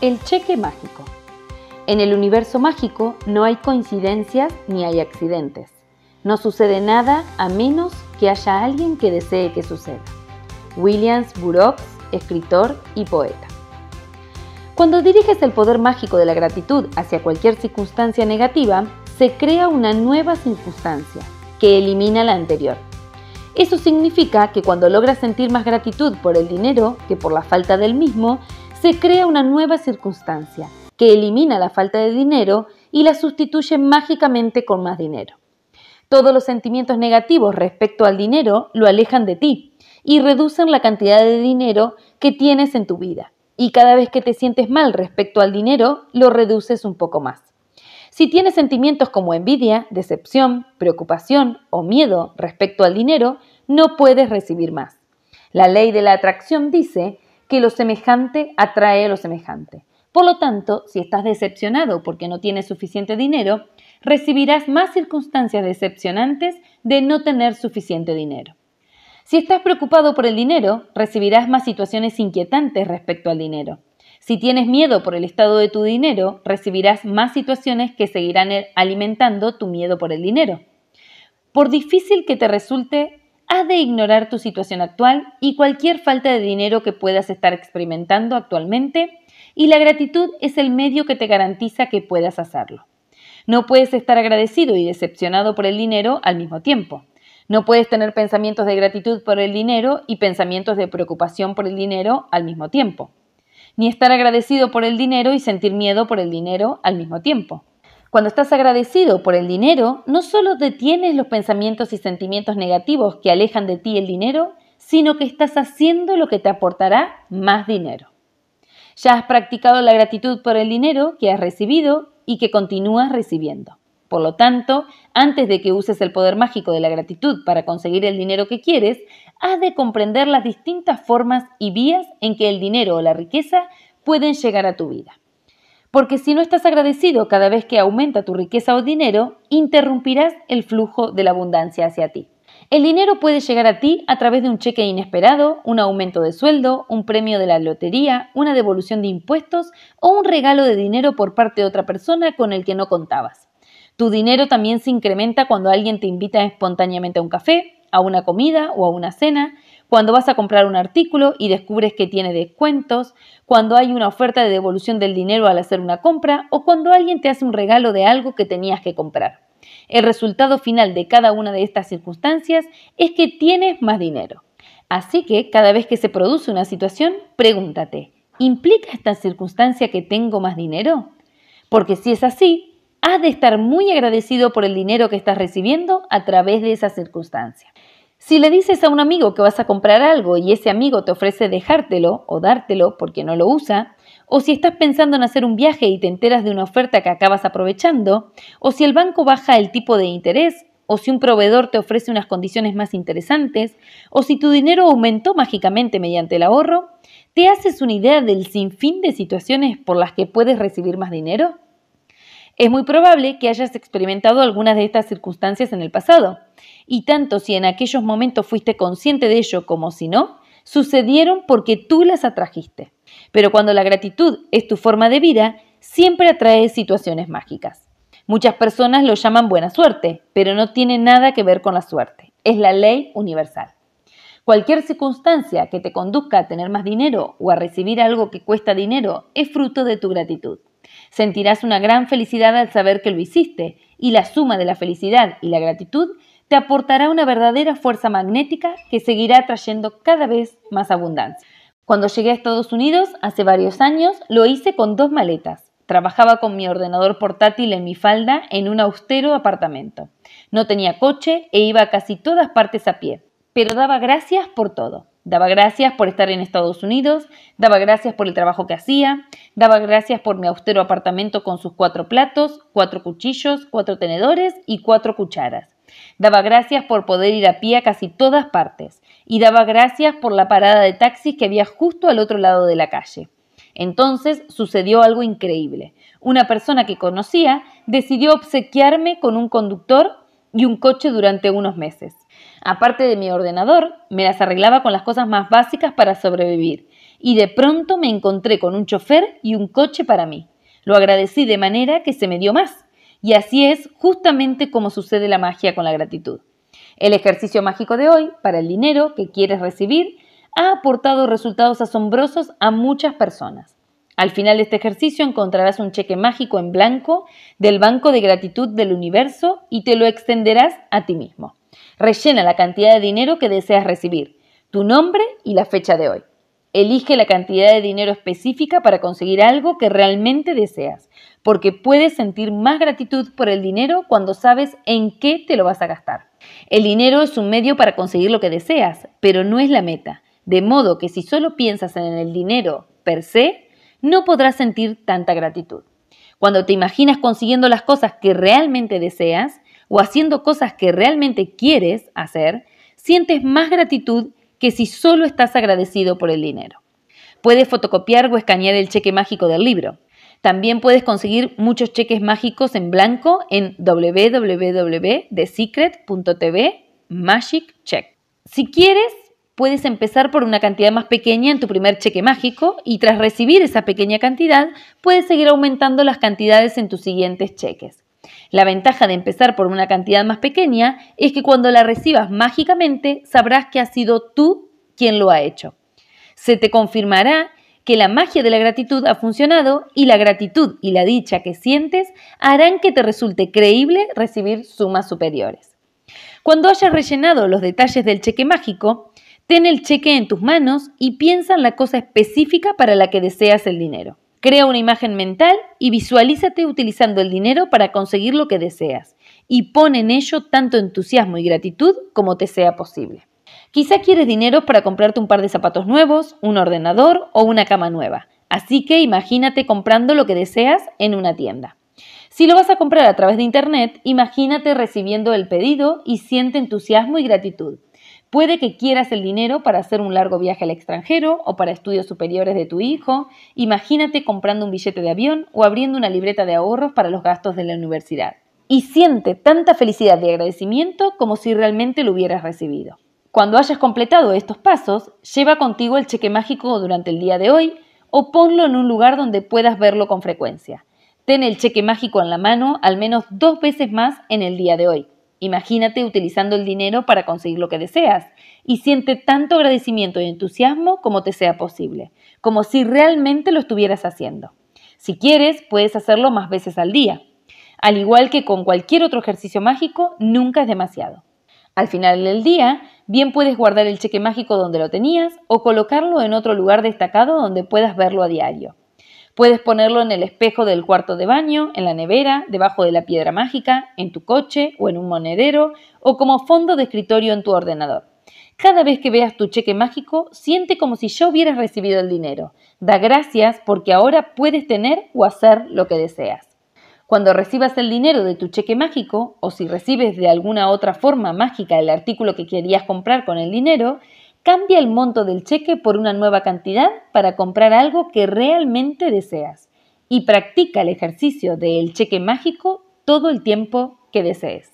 El cheque mágico. En el universo mágico no hay coincidencias ni hay accidentes. No sucede nada a menos que haya alguien que desee que suceda. Williams Burroughs, escritor y poeta. Cuando diriges el poder mágico de la gratitud hacia cualquier circunstancia negativa, se crea una nueva circunstancia que elimina la anterior. Eso significa que cuando logras sentir más gratitud por el dinero que por la falta del mismo, se crea una nueva circunstancia que elimina la falta de dinero y la sustituye mágicamente con más dinero. Todos los sentimientos negativos respecto al dinero lo alejan de ti y reducen la cantidad de dinero que tienes en tu vida. Y cada vez que te sientes mal respecto al dinero, lo reduces un poco más. Si tienes sentimientos como envidia, decepción, preocupación o miedo respecto al dinero, no puedes recibir más. La ley de la atracción dice lo semejante atrae a lo semejante. Por lo tanto, si estás decepcionado porque no tienes suficiente dinero, recibirás más circunstancias decepcionantes de no tener suficiente dinero. Si estás preocupado por el dinero, recibirás más situaciones inquietantes respecto al dinero. Si tienes miedo por el estado de tu dinero, recibirás más situaciones que seguirán eh, alimentando tu miedo por el dinero. Por difícil que te resulte has de ignorar tu situación actual y cualquier falta de dinero que puedas estar experimentando actualmente y la gratitud es el medio que te garantiza que puedas hacerlo. No puedes estar agradecido y decepcionado por el dinero al mismo tiempo. No puedes tener pensamientos de gratitud por el dinero y pensamientos de preocupación por el dinero al mismo tiempo. Ni estar agradecido por el dinero y sentir miedo por el dinero al mismo tiempo. Cuando estás agradecido por el dinero, no solo detienes los pensamientos y sentimientos negativos que alejan de ti el dinero, sino que estás haciendo lo que te aportará más dinero. Ya has practicado la gratitud por el dinero que has recibido y que continúas recibiendo. Por lo tanto, antes de que uses el poder mágico de la gratitud para conseguir el dinero que quieres, has de comprender las distintas formas y vías en que el dinero o la riqueza pueden llegar a tu vida porque si no estás agradecido cada vez que aumenta tu riqueza o dinero, interrumpirás el flujo de la abundancia hacia ti. El dinero puede llegar a ti a través de un cheque inesperado, un aumento de sueldo, un premio de la lotería, una devolución de impuestos o un regalo de dinero por parte de otra persona con el que no contabas. Tu dinero también se incrementa cuando alguien te invita espontáneamente a un café, a una comida o a una cena, cuando vas a comprar un artículo y descubres que tiene descuentos, cuando hay una oferta de devolución del dinero al hacer una compra o cuando alguien te hace un regalo de algo que tenías que comprar. El resultado final de cada una de estas circunstancias es que tienes más dinero. Así que cada vez que se produce una situación, pregúntate, ¿implica esta circunstancia que tengo más dinero? Porque si es así, has de estar muy agradecido por el dinero que estás recibiendo a través de esa circunstancia. Si le dices a un amigo que vas a comprar algo y ese amigo te ofrece dejártelo o dártelo porque no lo usa, o si estás pensando en hacer un viaje y te enteras de una oferta que acabas aprovechando, o si el banco baja el tipo de interés, o si un proveedor te ofrece unas condiciones más interesantes, o si tu dinero aumentó mágicamente mediante el ahorro, ¿te haces una idea del sinfín de situaciones por las que puedes recibir más dinero? Es muy probable que hayas experimentado algunas de estas circunstancias en el pasado, y tanto si en aquellos momentos fuiste consciente de ello como si no, sucedieron porque tú las atrajiste. Pero cuando la gratitud es tu forma de vida, siempre atrae situaciones mágicas. Muchas personas lo llaman buena suerte, pero no tiene nada que ver con la suerte. Es la ley universal. Cualquier circunstancia que te conduzca a tener más dinero o a recibir algo que cuesta dinero es fruto de tu gratitud. Sentirás una gran felicidad al saber que lo hiciste, y la suma de la felicidad y la gratitud te aportará una verdadera fuerza magnética que seguirá trayendo cada vez más abundancia. Cuando llegué a Estados Unidos, hace varios años, lo hice con dos maletas. Trabajaba con mi ordenador portátil en mi falda en un austero apartamento. No tenía coche e iba a casi todas partes a pie, pero daba gracias por todo. Daba gracias por estar en Estados Unidos, daba gracias por el trabajo que hacía, daba gracias por mi austero apartamento con sus cuatro platos, cuatro cuchillos, cuatro tenedores y cuatro cucharas. Daba gracias por poder ir a pie a casi todas partes y daba gracias por la parada de taxis que había justo al otro lado de la calle. Entonces sucedió algo increíble. Una persona que conocía decidió obsequiarme con un conductor y un coche durante unos meses. Aparte de mi ordenador, me las arreglaba con las cosas más básicas para sobrevivir, y de pronto me encontré con un chofer y un coche para mí. Lo agradecí de manera que se me dio más, y así es justamente como sucede la magia con la gratitud. El ejercicio mágico de hoy, para el dinero que quieres recibir, ha aportado resultados asombrosos a muchas personas. Al final de este ejercicio encontrarás un cheque mágico en blanco del Banco de Gratitud del Universo y te lo extenderás a ti mismo. Rellena la cantidad de dinero que deseas recibir, tu nombre y la fecha de hoy. Elige la cantidad de dinero específica para conseguir algo que realmente deseas, porque puedes sentir más gratitud por el dinero cuando sabes en qué te lo vas a gastar. El dinero es un medio para conseguir lo que deseas, pero no es la meta. De modo que si solo piensas en el dinero per se, no podrás sentir tanta gratitud. Cuando te imaginas consiguiendo las cosas que realmente deseas o haciendo cosas que realmente quieres hacer, sientes más gratitud que si solo estás agradecido por el dinero. Puedes fotocopiar o escanear el cheque mágico del libro. También puedes conseguir muchos cheques mágicos en blanco en www.thesecret.tv Magic Check. Si quieres, puedes empezar por una cantidad más pequeña en tu primer cheque mágico y tras recibir esa pequeña cantidad puedes seguir aumentando las cantidades en tus siguientes cheques. La ventaja de empezar por una cantidad más pequeña es que cuando la recibas mágicamente sabrás que has sido tú quien lo ha hecho. Se te confirmará que la magia de la gratitud ha funcionado y la gratitud y la dicha que sientes harán que te resulte creíble recibir sumas superiores. Cuando hayas rellenado los detalles del cheque mágico, Ten el cheque en tus manos y piensa en la cosa específica para la que deseas el dinero. Crea una imagen mental y visualízate utilizando el dinero para conseguir lo que deseas y pon en ello tanto entusiasmo y gratitud como te sea posible. Quizá quieres dinero para comprarte un par de zapatos nuevos, un ordenador o una cama nueva, así que imagínate comprando lo que deseas en una tienda. Si lo vas a comprar a través de Internet, imagínate recibiendo el pedido y siente entusiasmo y gratitud. Puede que quieras el dinero para hacer un largo viaje al extranjero o para estudios superiores de tu hijo. Imagínate comprando un billete de avión o abriendo una libreta de ahorros para los gastos de la universidad. Y siente tanta felicidad y agradecimiento como si realmente lo hubieras recibido. Cuando hayas completado estos pasos, lleva contigo el cheque mágico durante el día de hoy o ponlo en un lugar donde puedas verlo con frecuencia. Ten el cheque mágico en la mano al menos dos veces más en el día de hoy. Imagínate utilizando el dinero para conseguir lo que deseas y siente tanto agradecimiento y entusiasmo como te sea posible, como si realmente lo estuvieras haciendo. Si quieres, puedes hacerlo más veces al día. Al igual que con cualquier otro ejercicio mágico, nunca es demasiado. Al final del día, bien puedes guardar el cheque mágico donde lo tenías o colocarlo en otro lugar destacado donde puedas verlo a diario. Puedes ponerlo en el espejo del cuarto de baño, en la nevera, debajo de la piedra mágica, en tu coche o en un monedero o como fondo de escritorio en tu ordenador. Cada vez que veas tu cheque mágico, siente como si ya hubieras recibido el dinero. Da gracias porque ahora puedes tener o hacer lo que deseas. Cuando recibas el dinero de tu cheque mágico, o si recibes de alguna otra forma mágica el artículo que querías comprar con el dinero, Cambia el monto del cheque por una nueva cantidad para comprar algo que realmente deseas y practica el ejercicio del cheque mágico todo el tiempo que desees.